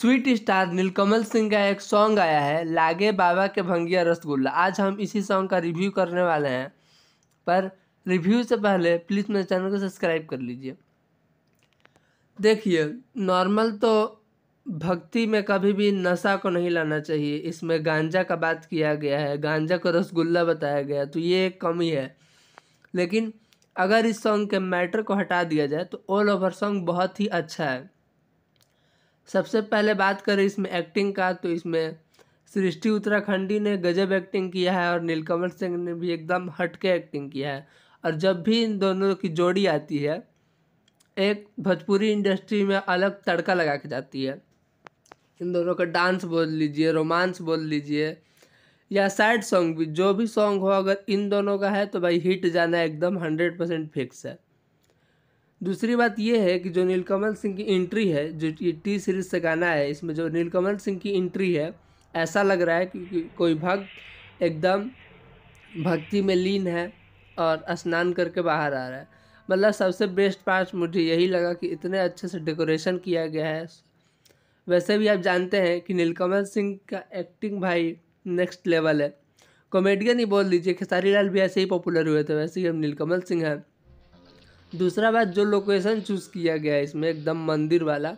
sweet star नीलकमल सिंह का एक song आया है लागे बाबा के भंगिया रसगुल्ला आज हम इसी सॉन्ग का रिव्यू करने वाले हैं पर रिव्यू से पहले प्लीज़ मेरे चैनल को सब्सक्राइब कर लीजिए देखिए नॉर्मल तो भक्ति में कभी भी नशा को नहीं लाना चाहिए इसमें गांजा का बात किया गया है गांजा को रसगुल्ला बताया गया तो ये एक कमी है लेकिन अगर इस सॉन्ग के मैटर को हटा दिया जाए तो ऑल ओवर सॉन्ग बहुत ही अच्छा है सबसे पहले बात करें इसमें एक्टिंग का तो इसमें सृष्टि उत्तराखंडी ने गजब एक्टिंग किया है और नीलकमल सिंह ने भी एकदम हटके एक्टिंग किया है और जब भी इन दोनों की जोड़ी आती है एक भोजपुरी इंडस्ट्री में अलग तड़का लगा के जाती है इन दोनों का डांस बोल लीजिए रोमांस बोल लीजिए या सैड सॉन्ग भी जो भी सॉन्ग हो अगर इन दोनों का है तो भाई हिट जाना एकदम हंड्रेड परसेंट फिक्स है दूसरी बात यह है कि जो नीलकमल सिंह की एंट्री है जो ये टी सीरीज से गाना है इसमें जो नीलकमल सिंह की एंट्री है ऐसा लग रहा है कि कोई भक्त एकदम भक्ति में लीन है और स्नान करके बाहर आ रहा है मतलब सबसे बेस्ट पार्ट मुझे यही लगा कि इतने अच्छे से डेकोरेशन किया गया है वैसे भी आप जानते हैं कि नीलकमल सिंह का एक्टिंग भाई नेक्स्ट लेवल है कॉमेडियन ही बोल दीजिए खेसारी लाल भी ऐसे ही पॉपुलर हुए थे वैसे ही हम नीलकमल सिंह हैं दूसरा बात जो लोकेशन चूज़ किया गया है इसमें एकदम मंदिर वाला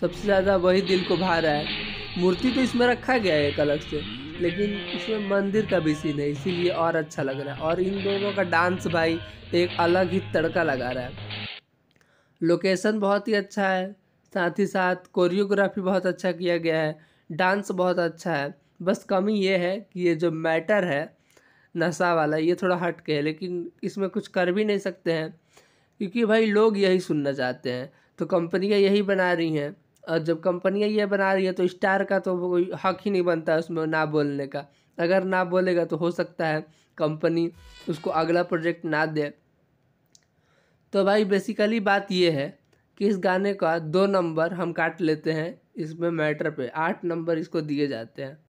सबसे ज़्यादा वही दिल को भा रहा है मूर्ति तो इसमें रखा गया है एक अलग से लेकिन इसमें मंदिर का भी सीन है इसीलिए और अच्छा लग रहा है और इन दोनों का डांस भाई एक अलग ही तड़का लगा रहा है लोकेशन बहुत ही अच्छा है साथ ही साथ कोरियोग्राफी बहुत अच्छा किया गया है डांस बहुत अच्छा है बस कमी ये है कि ये जो मैटर है नशा वाला ये थोड़ा हट के है लेकिन इसमें कुछ कर भी नहीं सकते हैं क्योंकि भाई लोग यही सुनना चाहते हैं तो कंपनियाँ यही बना रही हैं और जब कंपनियाँ ये बना रही है तो स्टार का तो कोई हक ही नहीं बनता उसमें ना बोलने का अगर ना बोलेगा तो हो सकता है कंपनी उसको अगला प्रोजेक्ट ना दे तो भाई बेसिकली बात ये है कि इस गाने का दो नंबर हम काट लेते हैं इसमें मैटर पे आठ नंबर इसको दिए जाते हैं